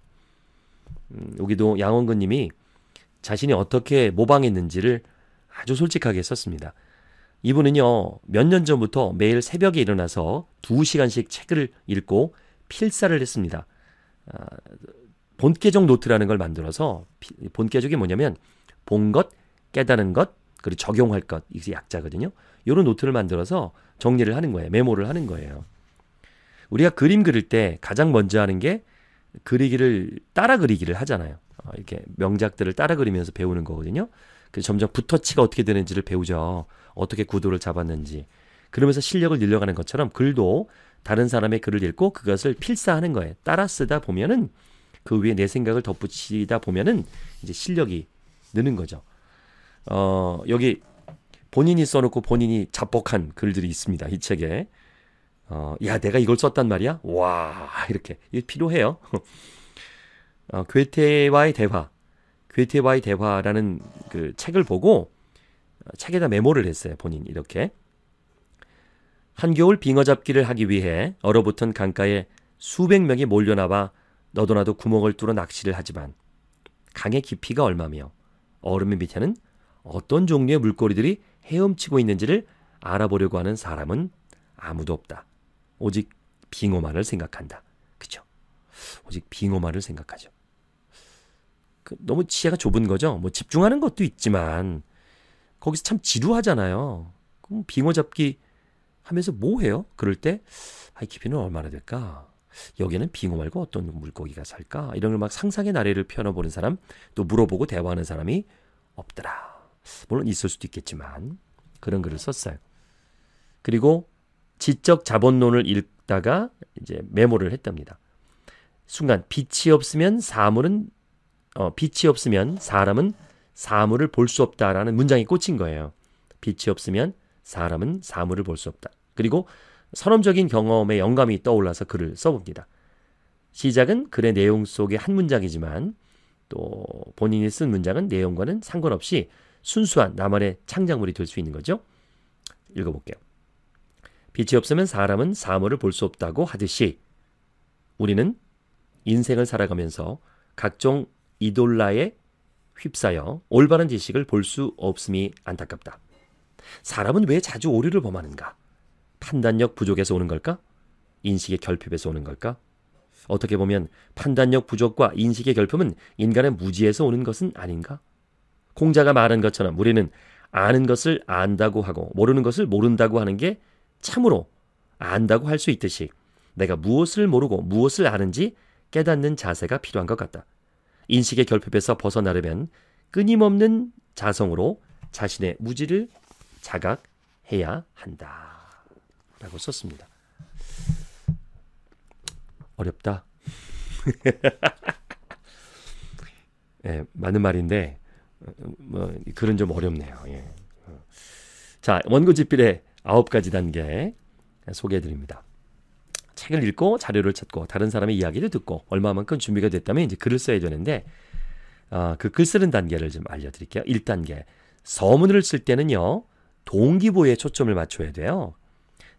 음, 여기도 양원근 님이 자신이 어떻게 모방했는지를 아주 솔직하게 썼습니다. 이분은요, 몇 년 전부터 매일 새벽에 일어나서 2시간씩 책을 읽고 필사를 했습니다. 아, 본계적 노트라는 걸 만들어서 본계적이 뭐냐면 본 것, 깨달은 것, 그리고 적용할 것, 이게 약자거든요. 이런 노트를 만들어서 정리를 하는 거예요. 메모를 하는 거예요. 우리가 그림 그릴 때 가장 먼저 하는 게 그리기를 따라 그리기를 하잖아요. 어, 이렇게 명작들을 따라 그리면서 배우는 거거든요. 그래서 점점 붙어치가 어떻게 되는지를 배우죠. 어떻게 구도를 잡았는지 그러면서 실력을 늘려가는 것처럼 글도 다른 사람의 글을 읽고 그것을 필사하는 거에 따라 쓰다 보면은 그 위에 내 생각을 덧붙이다 보면은 이제 실력이 느는 거죠. 어, 여기 본인이 써놓고 본인이 자뻑한 글들이 있습니다. 이 책에. 어, 야, 내가 이걸 썼단 말이야? 와, 이렇게. 이 필요해요. 어, 괴테와의 대화. 괴테와의 대화라는 그 책을 보고 책에다 메모를 했어요. 본인 이렇게. 한겨울 빙어 잡기를 하기 위해 얼어붙은 강가에 수백 명이 몰려나와 너도나도 구멍을 뚫어 낚시를 하지만 강의 깊이가 얼마며 얼음의 밑에는 어떤 종류의 물고리들이 헤엄치고 있는지를 알아보려고 하는 사람은 아무도 없다. 오직 빙어만을 생각한다. 그죠? 오직 빙어만을 생각하죠. 그, 너무 치아가 좁은 거죠. 뭐 집중하는 것도 있지만 거기서 참 지루하잖아요. 그럼 빙어 잡기 하면서 뭐 해요? 그럴 때 하이 아, 깊이는 얼마나 될까? 여기는 에 빙어 말고 어떤 물고기가 살까? 이런 걸 막 상상의 나래를 펴어보는 사람, 또 물어보고 대화하는 사람이 없더라. 물론 있을 수도 있겠지만 그런 글을 썼어요. 그리고 지적 자본론을 읽다가 이제 메모를 했답니다. 순간 빛이 없으면 사물은 어, 빛이 없으면 사람은 사물을 볼 수 없다라는 문장이 꽂힌 거예요. 빛이 없으면 사람은 사물을 볼 수 없다. 그리고 선험적인 경험의 영감이 떠올라서 글을 써봅니다. 시작은 글의 내용 속의 한 문장이지만 또 본인이 쓴 문장은 내용과는 상관없이 순수한 나만의 창작물이 될 수 있는 거죠. 읽어볼게요. 빛이 없으면 사람은 사물을 볼 수 없다고 하듯이 우리는 인생을 살아가면서 각종 이돌라의 휩싸여 올바른 지식을 볼 수 없음이 안타깝다. 사람은 왜 자주 오류를 범하는가? 판단력 부족에서 오는 걸까? 인식의 결핍에서 오는 걸까? 어떻게 보면 판단력 부족과 인식의 결핍은 인간의 무지에서 오는 것은 아닌가? 공자가 말한 것처럼 우리는 아는 것을 안다고 하고 모르는 것을 모른다고 하는 게 참으로 안다고 할 수 있듯이 내가 무엇을 모르고 무엇을 아는지 깨닫는 자세가 필요한 것 같다. 인식의 결핍에서 벗어나려면 끊임없는 자성으로 자신의 무지를 자각해야 한다. 라고 썼습니다. 어렵다. 예, 맞는 말인데 뭐 글은 좀 어렵네요. 예. 자 원고 집필의 아홉 가지 단계 소개해드립니다. 책을 읽고 자료를 찾고 다른 사람의 이야기를 듣고 얼마만큼 준비가 됐다면 이제 글을 써야 되는데 어, 아, 그글 쓰는 단계를 좀 알려드릴게요. 1단계 서문을 쓸 때는요 동기부여에 초점을 맞춰야 돼요.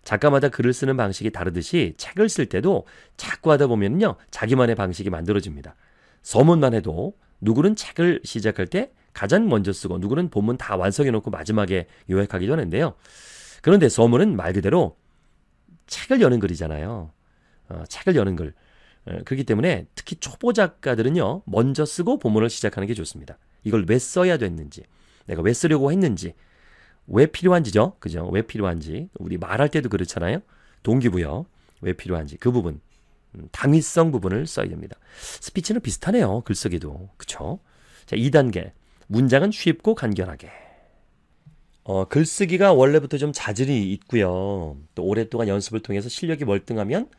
작가마다 글을 쓰는 방식이 다르듯이 책을 쓸 때도 자꾸 하다 보면요 자기만의 방식이 만들어집니다. 서문만 해도 누구는 책을 시작할 때 가장 먼저 쓰고 누구는 본문 다 완성해놓고 마지막에 요약하기도 하는데요. 그런데 서문은 말 그대로 책을 여는 글이잖아요. 어, 책을 여는 글. 그렇기 때문에 특히 초보 작가들은요, 먼저 쓰고 본문을 시작하는 게 좋습니다. 이걸 왜 써야 됐는지, 내가 왜 쓰려고 했는지, 왜 필요한지죠? 그죠? 왜 필요한지. 우리 말할 때도 그렇잖아요. 동기부여. 왜 필요한지. 그 부분. 음, 당위성 부분을 써야 됩니다. 스피치는 비슷하네요. 글쓰기도. 그쵸? 자, 2단계. 문장은 쉽고 간결하게. 어, 글쓰기가 원래부터 좀 자질이 있고요. 또 오랫동안 연습을 통해서 실력이 멀뚱하면좀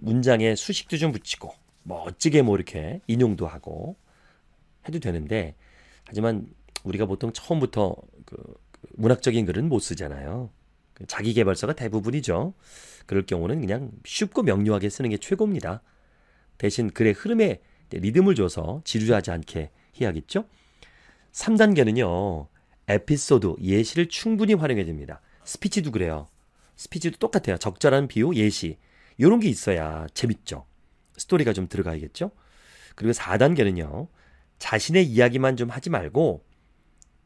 문장에 수식도 좀 붙이고 멋지게 뭐 이렇게 인용도 하고 해도 되는데 하지만 우리가 보통 처음부터 그, 그 문학적인 글은 못 쓰잖아요. 그 자기 개발서가 대부분이죠. 그럴 경우는 그냥 쉽고 명료하게 쓰는 게 최고입니다. 대신 글의 흐름에 리듬을 줘서 지루하지 않게 해야겠죠. 3단계는요. 에피소드, 예시를 충분히 활용해야 됩니다. 스피치도 그래요. 스피치도 똑같아요. 적절한 비유, 예시. 이런 게 있어야 재밌죠. 스토리가 좀 들어가야겠죠. 그리고 4단계는요. 자신의 이야기만 좀 하지 말고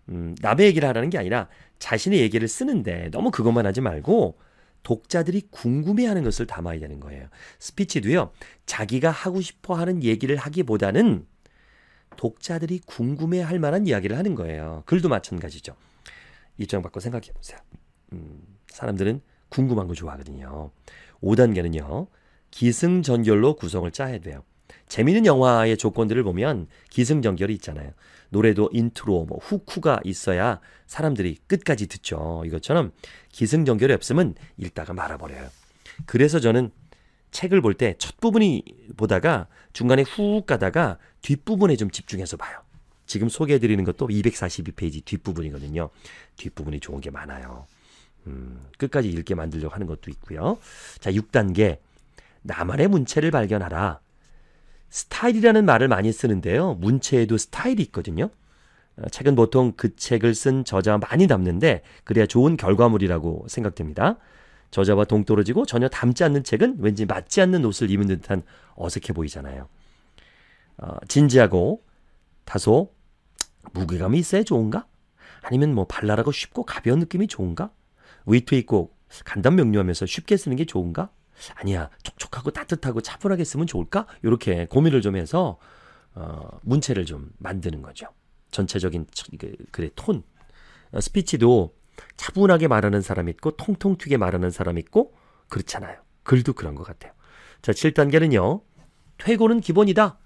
음, 남의 얘기를 하라는 게 아니라 자신의 얘기를 쓰는데 너무 그것만 하지 말고 독자들이 궁금해하는 것을 담아야 되는 거예요. 스피치도요. 자기가 하고 싶어 하는 얘기를 하기보다는 독자들이 궁금해할 만한 이야기를 하는 거예요. 글도 마찬가지죠. 입장 바꿔 생각해 보세요. 음, 사람들은 궁금한 거 좋아하거든요. 5단계는요. 기승전결로 구성을 짜야 돼요. 재미있는 영화의 조건들을 보면 기승전결이 있잖아요. 노래도 인트로, 뭐 후크가 있어야 사람들이 끝까지 듣죠. 이것처럼 기승전결이 없으면 읽다가 말아버려요. 그래서 저는 책을 볼 때 첫 부분이 보다가 중간에 후욱 가다가 뒷부분에 좀 집중해서 봐요. 지금 소개해드리는 것도 242페이지 뒷부분이거든요. 뒷부분이 좋은 게 많아요. 음, 끝까지 읽게 만들려고 하는 것도 있고요. 자, 6단계. 나만의 문체를 발견하라. 스타일이라는 말을 많이 쓰는데요. 문체에도 스타일이 있거든요. 어, 책은 보통 그 책을 쓴 저자 많이 담는데 그래야 좋은 결과물이라고 생각됩니다. 저자와 동떨어지고 전혀 닮지 않는 책은 왠지 맞지 않는 옷을 입은 듯한 어색해 보이잖아요. 어, 진지하고 다소 무게감이 있어야 좋은가? 아니면 뭐 발랄하고 쉽고 가벼운 느낌이 좋은가? 위트 있고 간단 명료하면서 쉽게 쓰는 게 좋은가? 아니야 촉촉하고 따뜻하고 차분하게 쓰면 좋을까? 이렇게 고민을 좀 해서 어, 문체를 좀 만드는 거죠. 전체적인 그, 글의 톤, 어, 스피치도 차분하게 말하는 사람 있고 통통 튀게 말하는 사람 있고 그렇잖아요. 글도 그런 것 같아요. 자, 7단계는요. 퇴고는 기본이다.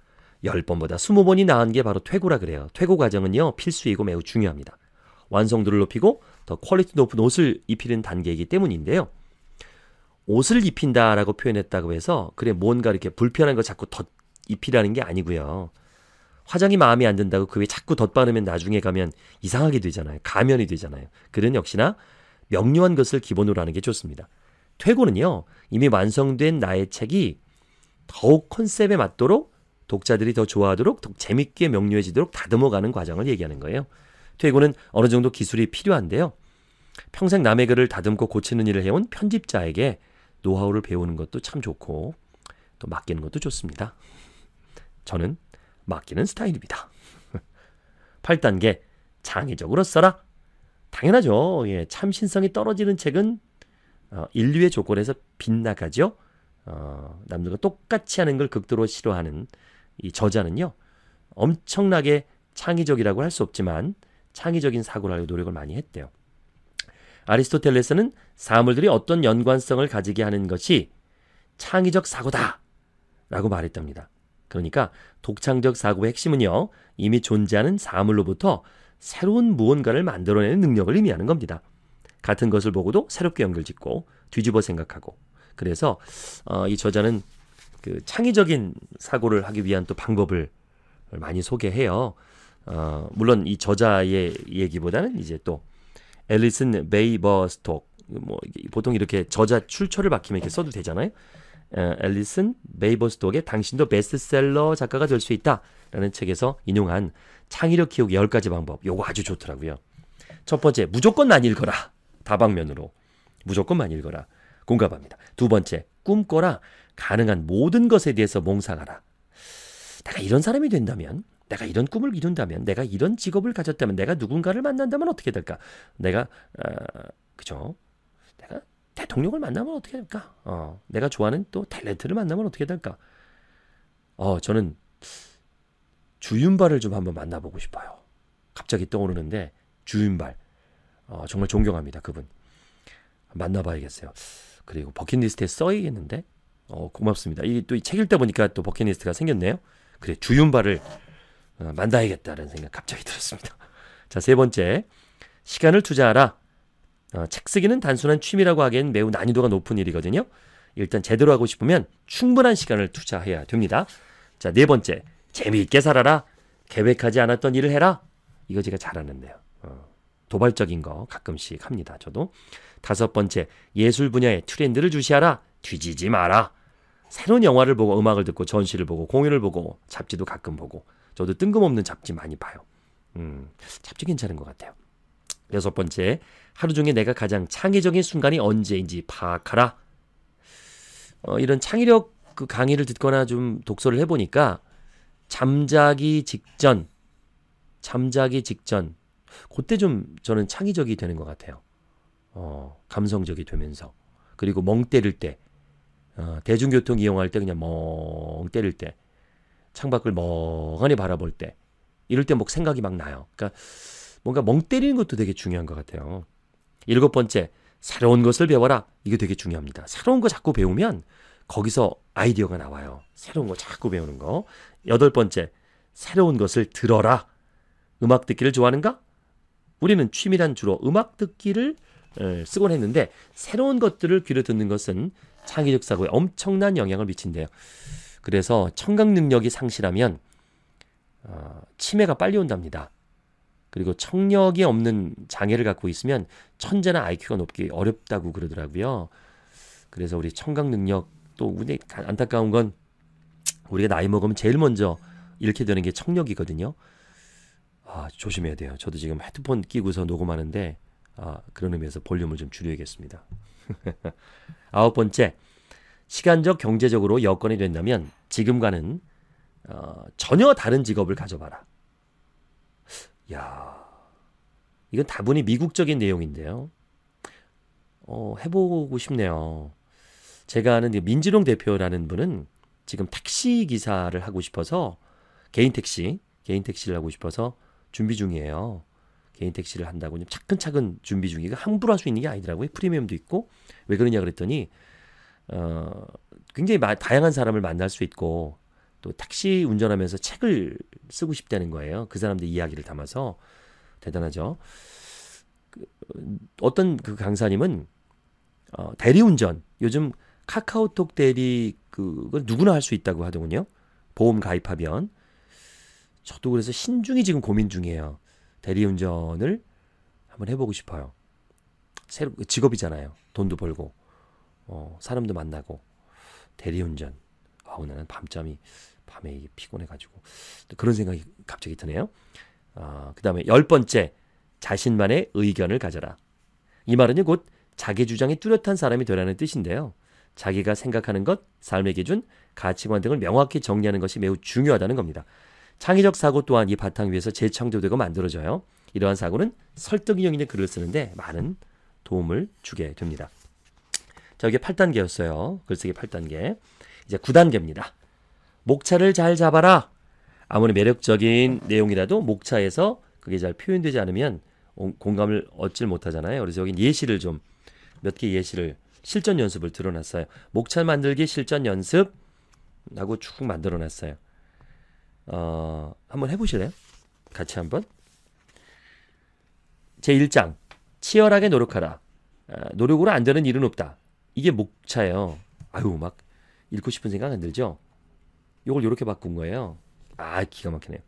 10번보다 20번이 나은 게 바로 퇴고라 그래요. 퇴고 과정은요, 필수이고 매우 중요합니다. 완성도를 높이고 더 퀄리티 높은 옷을 입히는 단계이기 때문인데요. 옷을 입힌다라고 표현했다고 해서 그래 뭔가 이렇게 불편한 거 자꾸 덧 입히라는 게 아니고요. 화장이 마음에 안 든다고 그 위에 자꾸 덧바르면 나중에 가면 이상하게 되잖아요. 가면이 되잖아요. 그는 역시나 명료한 것을 기본으로 하는 게 좋습니다. 퇴고는요. 이미 완성된 나의 책이 더욱 컨셉에 맞도록 독자들이 더 좋아하도록 더 재밌게 명료해지도록 다듬어가는 과정을 얘기하는 거예요. 퇴고는 어느 정도 기술이 필요한데요. 평생 남의 글을 다듬고 고치는 일을 해온 편집자에게 노하우를 배우는 것도 참 좋고 또 맡기는 것도 좋습니다. 저는 맡기는 스타일입니다. 8단계 장애적으로 써라. 당연하죠. 예, 참신성이 떨어지는 책은 어, 인류의 조건에서 빗나가죠. 어, 남들과 똑같이 하는 걸 극도로 싫어하는 이 저자는요. 엄청나게 창의적이라고 할 수 없지만 창의적인 사고를 하려고 노력을 많이 했대요. 아리스토텔레스는 사물들이 어떤 연관성을 가지게 하는 것이 창의적 사고다! 라고 말했답니다. 그러니까 독창적 사고의 핵심은요, 이미 존재하는 사물로부터 새로운 무언가를 만들어내는 능력을 의미하는 겁니다. 같은 것을 보고도 새롭게 연결 짓고 뒤집어 생각하고. 그래서 어, 이 저자는 그 창의적인 사고를 하기 위한 또 방법을 많이 소개해요. 어, 물론 이 저자의 얘기보다는 이제 또 앨리슨 베이버스톡 뭐 보통 이렇게 저자 출처를 박히면 이렇게 써도 되잖아요. 어, 앨리슨 베이버스톡의 당신도 베스트셀러 작가가 될 수 있다라는 책에서 인용한 창의력 키우기 10가지 방법. 요거 아주 좋더라고요. 첫 번째, 무조건만 읽어라. 다방면으로. 무조건만 읽어라. 공감합니다. 두 번째, 꿈꿔라. 가능한 모든 것에 대해서 몽상하라. 내가 이런 사람이 된다면, 내가 이런 꿈을 이룬다면, 내가 이런 직업을 가졌다면, 내가 누군가를 만난다면 어떻게 될까? 내가 어, 그죠? 내가 대통령을 만나면 어떻게 될까? 어, 내가 좋아하는 또 탤런트를 만나면 어떻게 될까? 어, 저는 주윤발을 좀 한번 만나보고 싶어요. 갑자기 떠오르는데 주윤발 어, 정말 존경합니다 그분 만나봐야겠어요. 그리고 버킷리스트에 써야겠는데 어, 고맙습니다. 이게 또 책 읽다 보니까 또 버킷리스트가 생겼네요. 그래, 주윤발을 어, 만나야겠다라는 생각 갑자기 들었습니다. 자, 세 번째. 시간을 투자하라. 어, 책 쓰기는 단순한 취미라고 하기엔 매우 난이도가 높은 일이거든요. 일단 제대로 하고 싶으면 충분한 시간을 투자해야 됩니다. 자, 네 번째. 재미있게 살아라. 계획하지 않았던 일을 해라. 이거 제가 잘아는데요 어, 도발적인 거 가끔씩 합니다. 저도. 다섯 번째. 예술 분야의 트렌드를 주시하라. 뒤지지 마라. 새로운 영화를 보고 음악을 듣고 전시를 보고 공연을 보고 잡지도 가끔 보고 저도 뜬금없는 잡지 많이 봐요. 음, 잡지 괜찮은 것 같아요. 여섯 번째, 하루 중에 내가 가장 창의적인 순간이 언제인지 파악하라. 어, 이런 창의력 그 강의를 듣거나 좀 독서를 해보니까 잠자기 직전, 잠자기 직전, 그때 좀 저는 창의적이 되는 것 같아요. 어, 감성적이 되면서. 그리고 멍 때릴 때, 어, 대중교통 이용할 때 그냥 멍 때릴 때, 창밖을 멍하니 바라볼 때, 이럴 때 뭐 생각이 막 나요. 그러니까 뭔가 멍 때리는 것도 되게 중요한 것 같아요. 일곱 번째, 새로운 것을 배워라. 이게 되게 중요합니다. 새로운 거 자꾸 배우면 거기서 아이디어가 나와요. 새로운 거 자꾸 배우는 거. 여덟 번째, 새로운 것을 들어라. 음악 듣기를 좋아하는가? 우리는 취미란 주로 음악 듣기를 쓰곤 했는데 새로운 것들을 귀로 듣는 것은 창의적 사고에 엄청난 영향을 미친대요. 그래서 청각 능력이 상실하면 어, 치매가 빨리 온답니다. 그리고 청력이 없는 장애를 갖고 있으면 천재나 IQ가 높기 어렵다고 그러더라고요. 그래서 우리 청각 능력 또 우리 안타까운 건 우리가 나이 먹으면 제일 먼저 잃게 되는 게 청력이거든요. 아, 조심해야 돼요. 저도 지금 헤드폰 끼고서 녹음하는데 아, 그런 의미에서 볼륨을 좀 줄여야겠습니다. 아홉 번째, 시간적 경제적으로 여건이 된다면 지금과는 어, 전혀 다른 직업을 가져봐라. 야, 이건 다분히 미국적인 내용인데요. 어, 해보고 싶네요. 제가 아는 그 민지롱 대표라는 분은 지금 택시 기사를 하고 싶어서 개인 택시, 개인 택시를 하고 싶어서 준비 중이에요. 개인 택시를 한다고 좀 차근차근 준비 중이고 함부로 할 수 있는 게 아니더라고요. 프리미엄도 있고 왜 그러냐 그랬더니 어 굉장히 마, 다양한 사람을 만날 수 있고 또 택시 운전하면서 책을 쓰고 싶다는 거예요. 그 사람들 이야기를 담아서 대단하죠. 그, 어떤 그 강사님은 어, 대리운전 요즘 카카오톡 대리 그걸 누구나 할 수 있다고 하더군요. 보험 가입하면 저도 그래서 신중히 지금 고민 중이에요. 대리운전을 한번 해보고 싶어요. 새로 직업이잖아요. 돈도 벌고 어, 사람도 만나고 대리운전. 아우 나는 밤잠이 밤에 피곤해가지고 그런 생각이 갑자기 드네요. 아, 그 다음에 열 번째 자신만의 의견을 가져라. 이 말은요 곧 자기 주장이 뚜렷한 사람이 되라는 뜻인데요. 자기가 생각하는 것, 삶의 기준, 가치관 등을 명확히 정리하는 것이 매우 중요하다는 겁니다. 창의적 사고 또한 이 바탕 위에서 재창조되고 만들어져요. 이러한 사고는 설득력 있는 글을 쓰는데 많은 도움을 주게 됩니다. 자, 이게 8단계였어요. 글쓰기 8단계. 이제 9단계입니다. 목차를 잘 잡아라. 아무리 매력적인 내용이라도 목차에서 그게 잘 표현되지 않으면 공감을 얻질 못하잖아요. 그래서 여기 예시를 좀 몇 개 예시를 실전 연습을 드러났어요 목차 만들기 실전 연습 라고쭉 만들어놨어요. 어, 한 번 해보실래요? 같이 한번. 제1장. 치열하게 노력하라. 아, 노력으로 안 되는 일은 없다. 이게 목차예요. 아유, 막 읽고 싶은 생각 안 들죠? 요걸 요렇게 바꾼 거예요. 아, 기가 막히네요.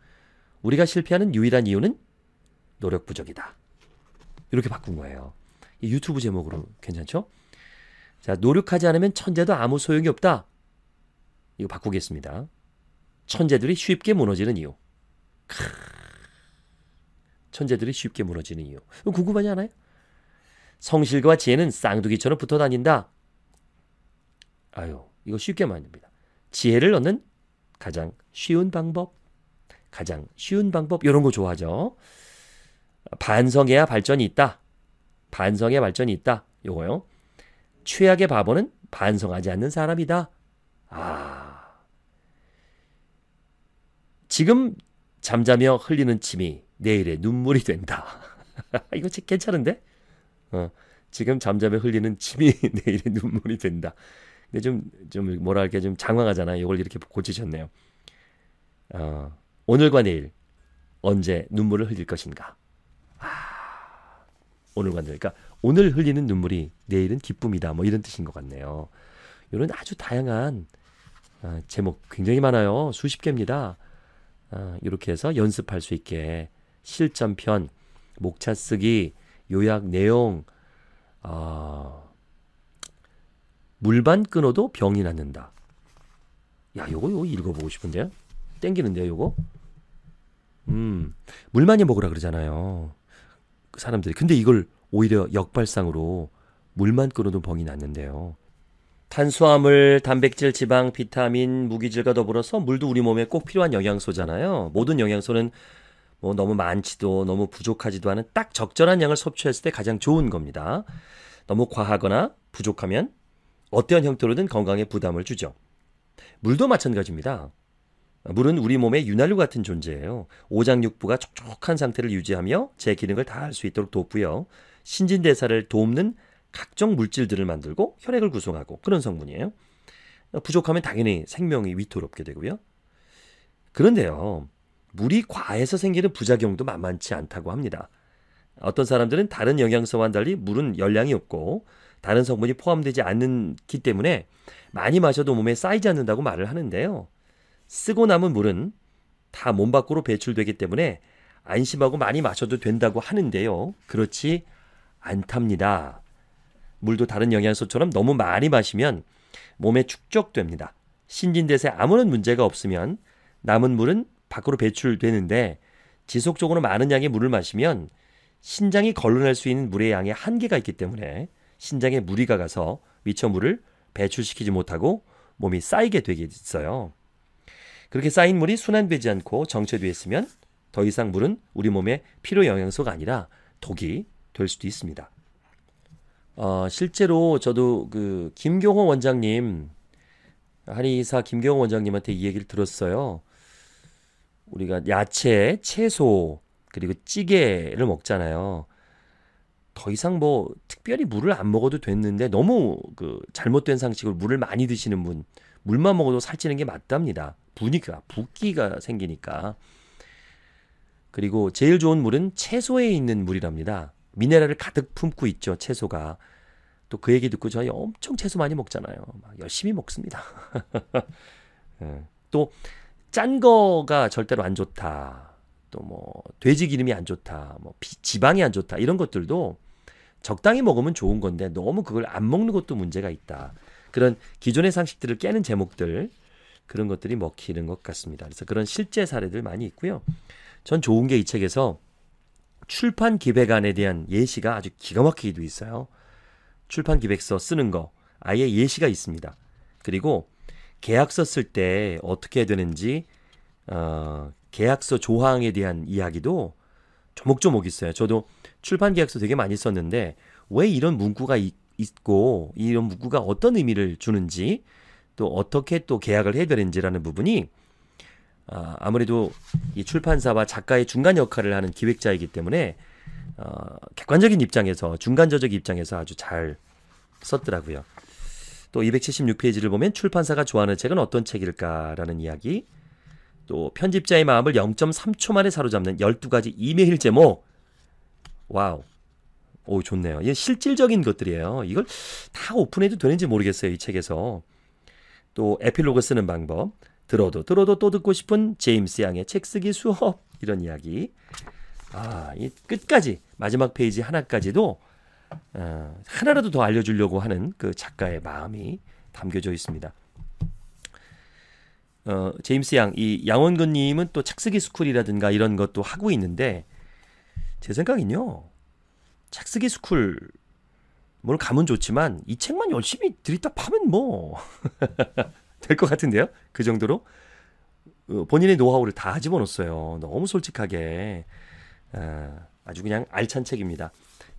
우리가 실패하는 유일한 이유는 노력 부족이다. 이렇게 바꾼 거예요. 유튜브 제목으로 괜찮죠? 자, 노력하지 않으면 천재도 아무 소용이 없다. 이거 바꾸겠습니다. 천재들이 쉽게 무너지는 이유. 크... 천재들이 쉽게 무너지는 이유. 궁금하지 않아요? 성실과 지혜는 쌍둥이처럼 붙어 다닌다. 아유, 이거 쉽게 만듭니다. 지혜를 얻는 가장 쉬운 방법. 가장 쉬운 방법. 이런 거 좋아하죠. 반성해야 발전이 있다. 반성해야 발전이 있다. 요거요. 최악의 바보는 반성하지 않는 사람이다. 아. 지금 잠자며 흘리는 침이 내일의 눈물이 된다. 이거 괜찮은데? 어, 지금 잠자며 흘리는 침이 내일의 눈물이 된다. 근데 좀, 좀 뭐랄까 좀 장황하잖아요. 이걸 이렇게 고치셨네요. 어, 오늘과 내일 언제 눈물을 흘릴 것인가? 아, 오늘과 내일. 그러니까 오늘 흘리는 눈물이 내일은 기쁨이다. 뭐 이런 뜻인 것 같네요. 이런 아주 다양한 어, 제목 굉장히 많아요. 수십 개입니다. 어, 이렇게 해서 연습할 수 있게 실전편, 목차 쓰기, 요약 내용, 어, 물반 끊어도 병이 낫는다. 야, 요거 요거 읽어보고 싶은데요. 땡기는데요, 요거. 음, 물 많이 먹으라 그러잖아요. 그 사람들이. 근데 이걸 오히려 역발상으로 물만 끊어도 병이 낫는데요. 탄수화물, 단백질, 지방, 비타민, 무기질과 더불어서 물도 우리 몸에 꼭 필요한 영양소잖아요. 모든 영양소는 뭐 너무 많지도 너무 부족하지도 않은 딱 적절한 양을 섭취했을 때 가장 좋은 겁니다. 너무 과하거나 부족하면 어떠한 형태로든 건강에 부담을 주죠. 물도 마찬가지입니다. 물은 우리 몸의 윤활유 같은 존재예요. 오장육부가 촉촉한 상태를 유지하며 제 기능을 다할 수 있도록 돕고요. 신진대사를 돕는 각종 물질들을 만들고 혈액을 구성하고 그런 성분이에요. 부족하면 당연히 생명이 위태롭게 되고요. 그런데요. 물이 과해서 생기는 부작용도 만만치 않다고 합니다. 어떤 사람들은 다른 영양소와는 달리 물은 열량이 없고 다른 성분이 포함되지 않기 때문에 많이 마셔도 몸에 쌓이지 않는다고 말을 하는데요. 쓰고 남은 물은 다 몸 밖으로 배출되기 때문에 안심하고 많이 마셔도 된다고 하는데요. 그렇지 않답니다. 물도 다른 영양소처럼 너무 많이 마시면 몸에 축적됩니다. 신진대사에 아무런 문제가 없으면 남은 물은 밖으로 배출되는데 지속적으로 많은 양의 물을 마시면 신장이 걸러낼 수 있는 물의 양에 한계가 있기 때문에 신장에 무리가 가서 미처 물을 배출시키지 못하고 몸이 쌓이게 되겠어요 그렇게 쌓인 물이 순환되지 않고 정체되어 있으면 더 이상 물은 우리 몸의 필요 영양소가 아니라 독이 될 수도 있습니다. 어, 실제로 저도 그 김경호 원장님 한의사 김경호 원장님한테 이 얘기를 들었어요. 우리가 야채, 채소 그리고 찌개를 먹잖아요. 더 이상 뭐 특별히 물을 안 먹어도 됐는데 너무 그 잘못된 상식으로 물을 많이 드시는 분 물만 먹어도 살찌는 게 맞답니다. 부니까 붓기가 생기니까. 그리고 제일 좋은 물은 채소에 있는 물이랍니다. 미네랄을 가득 품고 있죠, 채소가. 또 그 얘기 듣고 저희 엄청 채소 많이 먹잖아요. 열심히 먹습니다. 예. 또짠 거가 절대로 안 좋다. 또 뭐 돼지 기름이 안 좋다. 뭐 지방이 안 좋다. 이런 것들도 적당히 먹으면 좋은 건데 너무 그걸 안 먹는 것도 문제가 있다. 그런 기존의 상식들을 깨는 제목들 그런 것들이 먹히는 것 같습니다. 그래서 그런 실제 사례들 많이 있고요. 전 좋은 게 이 책에서 출판 기획안에 대한 예시가 아주 기가 막히게 돼 있어요. 출판 기획서 쓰는 거 아예 예시가 있습니다. 그리고 계약서 쓸 때 어떻게 해야 되는지 어, 계약서 조항에 대한 이야기도 조목조목 있어요. 저도 출판 계약서 되게 많이 썼는데 왜 이런 문구가 있, 고 이런 문구가 어떤 의미를 주는지 또 어떻게 또 계약을 해야 되는지라는 부분이 아, 아무래도 이 출판사와 작가의 중간 역할을 하는 기획자이기 때문에 어, 객관적인 입장에서 중간저적 입장에서 아주 잘 썼더라고요. 또 276페이지를 보면 출판사가 좋아하는 책은 어떤 책일까라는 이야기, 또 편집자의 마음을 0.3초 만에 사로잡는 12가지 이메일 제목. 와우. 오, 좋네요. 이 실질적인 것들이에요. 이걸 다 오픈해도 되는지 모르겠어요, 이 책에서. 또 에필로그 쓰는 방법, 들어도 들어도 또 듣고 싶은 제임스 양의 책 쓰기 수업 이런 이야기. 아, 이 끝까지 마지막 페이지 하나까지도 어, 하나라도 더 알려주려고 하는 그 작가의 마음이 담겨져 있습니다. 어, 제임스 양, 이 양원근님은 또 착쓰기 스쿨이라든가 이런 것도 하고 있는데 제 생각엔요, 착쓰기 스쿨 물론 감 좋지만 이 책만 열심히 들이다 파면 뭐 될것 같은데요. 그 정도로 어, 본인의 노하우를 다 집어넣었어요. 너무 솔직하게 아, 아주 그냥 알찬 책입니다.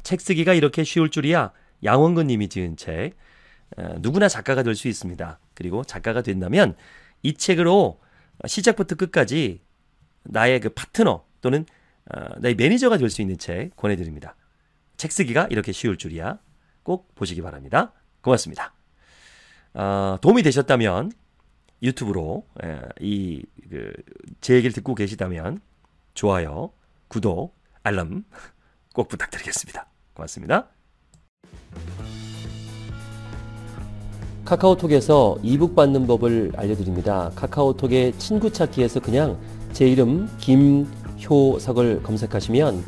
책 쓰기가 이렇게 쉬울 줄이야. 양원근님이 지은 책. 아, 누구나 작가가 될 수 있습니다. 그리고 작가가 된다면 이 책으로 시작부터 끝까지 나의 그 파트너 또는 아, 나의 매니저가 될 수 있는 책 권해드립니다. 책 쓰기가 이렇게 쉬울 줄이야. 꼭 보시기 바랍니다. 고맙습니다. 어, 도움이 되셨다면 유튜브로 예, 이제 그, 얘기를 듣고 계시다면 좋아요, 구독, 알람 꼭 부탁드리겠습니다. 고맙습니다. 카카오톡에서 이북 받는 법을 알려드립니다. 카카오톡의 친구 찾기에서 그냥 제 이름 김효석을 검색하시면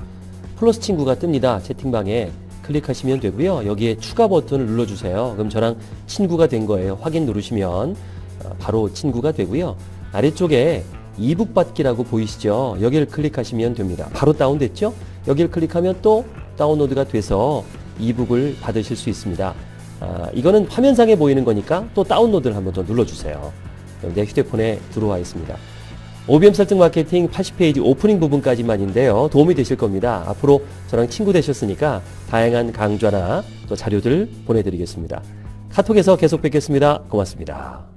플러스 친구가 뜹니다. 채팅방에 클릭하시면 되고요. 여기에 추가 버튼을 눌러주세요. 그럼 저랑 친구가 된 거예요. 확인 누르시면 어, 바로 친구가 되고요. 아래쪽에 이북 받기라고 보이시죠? 여기를 클릭하시면 됩니다. 바로 다운됐죠? 여기를 클릭하면 또 다운로드가 돼서 이북을 받으실 수 있습니다. 아, 이거는 화면상에 보이는 거니까 또 다운로드를 한번 더 눌러주세요. 내 휴대폰에 들어와 있습니다. OBM 설득 마케팅 80페이지 오프닝 부분까지만인데요. 도움이 되실 겁니다. 앞으로 저랑 친구 되셨으니까 다양한 강좌나 또 자료들 보내드리겠습니다. 카톡에서 계속 뵙겠습니다. 고맙습니다.